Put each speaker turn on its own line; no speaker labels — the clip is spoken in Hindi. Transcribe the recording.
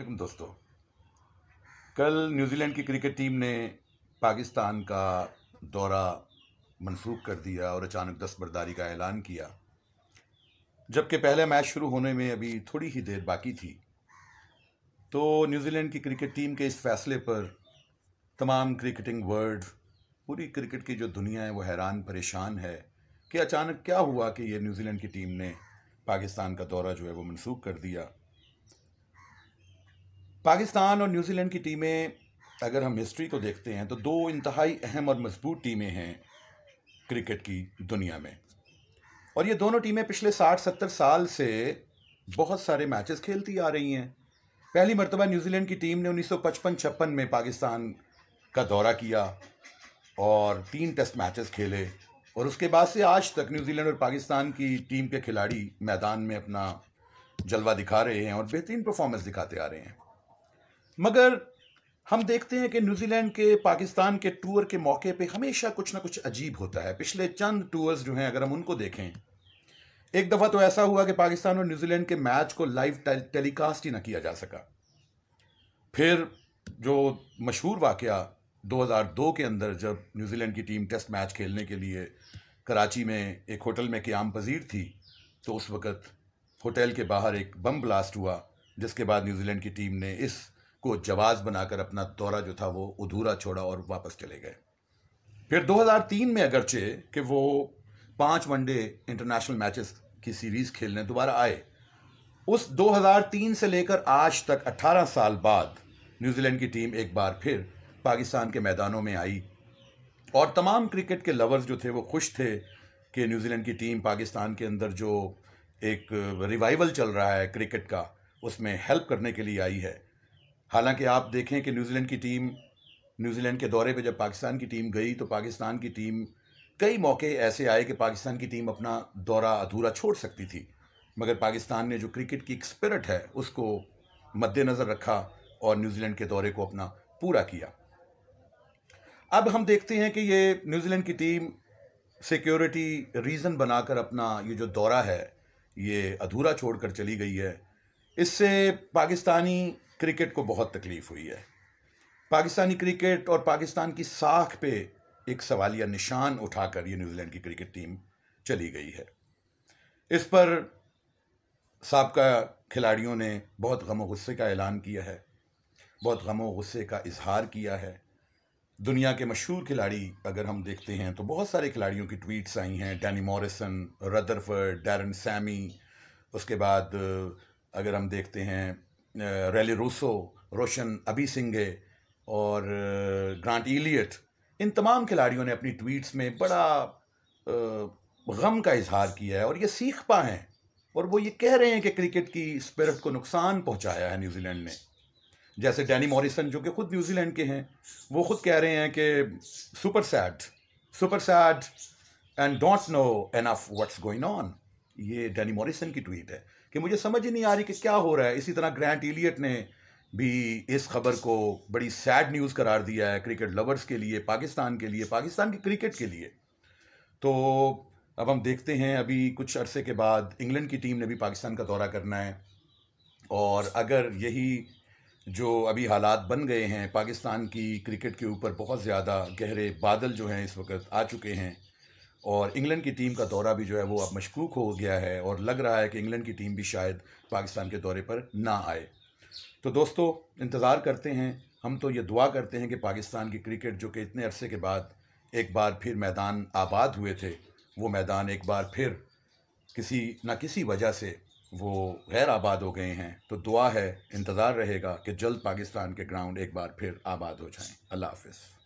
असलम दोस्तों कल न्यूजीलैंड की क्रिकेट टीम ने पाकिस्तान का दौरा मनसूख कर दिया और अचानक दस्तबरदारी का ऐलान किया जबकि पहले मैच शुरू होने में अभी थोड़ी ही देर बाकी थी तो न्यूजीलैंड की क्रिकेट टीम के इस फैसले पर तमाम क्रिकेटिंग वर्ल्ड पूरी क्रिकेट की जो दुनिया है वो हैरान परेशान है कि अचानक क्या हुआ कि ये न्यूजीलैंड की टीम ने पाकिस्तान का दौरा जो है वो मनसूख कर दिया पाकिस्तान और न्यूजीलैंड की टीमें अगर हम हिस्ट्री को देखते हैं तो दो इंतहाई अहम और मजबूत टीमें हैं क्रिकेट की दुनिया में और ये दोनों टीमें पिछले साठ सत्तर साल से बहुत सारे मैचेस खेलती आ रही हैं पहली मरतबा न्यूजीलैंड की टीम ने उन्नीस सौ पचपन छप्पन में पाकिस्तान का दौरा किया और तीन टेस्ट मैचेस खेले और उसके बाद से आज तक न्यूजीलैंड और पाकिस्तान की टीम के खिलाड़ी मैदान में अपना जलवा दिखा रहे हैं और बेहतरीन परफॉर्मेंस दिखाते आ रहे हैं मगर हम देखते हैं कि न्यूजीलैंड के पाकिस्तान के टूर के मौके पे हमेशा कुछ ना कुछ अजीब होता है पिछले चंद टूर्स जो हैं अगर हम उनको देखें एक दफ़ा तो ऐसा हुआ कि पाकिस्तान और न्यूजीलैंड के मैच को लाइव टेलीकास्ट ही ना किया जा सका फिर जो मशहूर वाक़ 2002 के अंदर जब न्यूजीलैंड की टीम टेस्ट मैच खेलने के लिए कराची में एक होटल में क्याम पजीर थी तो उस वक़्त होटल के बाहर एक बम ब्लास्ट हुआ जिसके बाद न्यूजीलैंड की टीम ने इस को जवाज़ बनाकर अपना दौरा जो था वो अधूरा छोड़ा और वापस चले गए फिर 2003 में अगरचे कि वो पांच वनडे इंटरनेशनल मैचेस की सीरीज़ खेलने दोबारा आए उस 2003 से लेकर आज तक 18 साल बाद न्यूजीलैंड की टीम एक बार फिर पाकिस्तान के मैदानों में आई और तमाम क्रिकेट के लवर्स जो थे वो खुश थे कि न्यूजीलैंड की टीम पाकिस्तान के अंदर जो एक रिवाइवल चल रहा है क्रिकेट का उसमें हेल्प करने के लिए आई है हालांकि आप देखें कि न्यूजीलैंड की टीम न्यूजीलैंड के दौरे पे जब पाकिस्तान की टीम गई तो पाकिस्तान की टीम कई मौके ऐसे आए कि पाकिस्तान की टीम अपना दौरा अधूरा छोड़ सकती थी मगर पाकिस्तान ने जो क्रिकेट की एक स्पिरिट है उसको मद्देनज़र रखा और न्यूजीलैंड के दौरे को अपना पूरा किया अब हम देखते हैं कि ये न्यूजीलैंड की टीम सिक्योरिटी रीज़न बनाकर अपना ये जो दौरा है ये अधूरा छोड़कर चली गई है इससे पाकिस्तानी क्रिकेट को बहुत तकलीफ हुई है पाकिस्तानी क्रिकेट और पाकिस्तान की साख पे एक सवालिया निशान उठाकर ये न्यूजीलैंड की क्रिकेट टीम चली गई है इस पर सबका खिलाड़ियों ने बहुत गम गुस्से का ऐलान किया है बहुत गम गुस्से का इजहार किया है दुनिया के मशहूर खिलाड़ी अगर हम देखते हैं तो बहुत सारे खिलाड़ियों की ट्वीट्स आई हैं Danny Morrison Rutherford Darren Sammy उसके बाद अगर हम देखते हैं रैली रूसो रोशन अभी सिंगे और ग्रांट इलियट इन तमाम खिलाड़ियों ने अपनी ट्वीट्स में बड़ा गम का इजहार किया है और ये सीख पाए हैं और वो ये कह रहे हैं कि क्रिकेट की स्पिरिट को नुकसान पहुंचाया है न्यूजीलैंड ने जैसे डैनी मॉरिसन जो कि खुद न्यूजीलैंड के हैं वो खुद कह रहे हैं कि super sad super sad and don't know enough what's going on ये डैनी मॉरिसन की ट्वीट है कि मुझे समझ ही नहीं आ रही कि क्या हो रहा है इसी तरह ग्रैंट इलियट ने भी इस खबर को बड़ी सैड न्यूज़ करार दिया है क्रिकेट लवर्स के लिए पाकिस्तान के लिए पाकिस्तान की क्रिकेट के लिए तो अब हम देखते हैं अभी कुछ अरसे के बाद इंग्लैंड की टीम ने भी पाकिस्तान का दौरा करना है और अगर यही जो अभी हालात बन गए हैं पाकिस्तान की क्रिकेट के ऊपर बहुत ज़्यादा गहरे बादल जो हैं इस वक्त आ चुके हैं और इंग्लैंड की टीम का दौरा भी जो है वो अब मशकूक हो गया है और लग रहा है कि इंग्लैंड की टीम भी शायद पाकिस्तान के दौरे पर ना आए तो दोस्तों इंतज़ार करते हैं हम तो ये दुआ करते हैं कि पाकिस्तान की क्रिकेट जो कि इतने अरसे के बाद एक बार फिर मैदान आबाद हुए थे वो मैदान एक बार फिर किसी ना किसी वजह से वो गैर आबाद हो गए हैं तो दुआ है इंतज़ार रहेगा कि जल्द पाकिस्तान के ग्राउंड एक बार फिर आबाद हो जाएं अल्लाह हाफिज़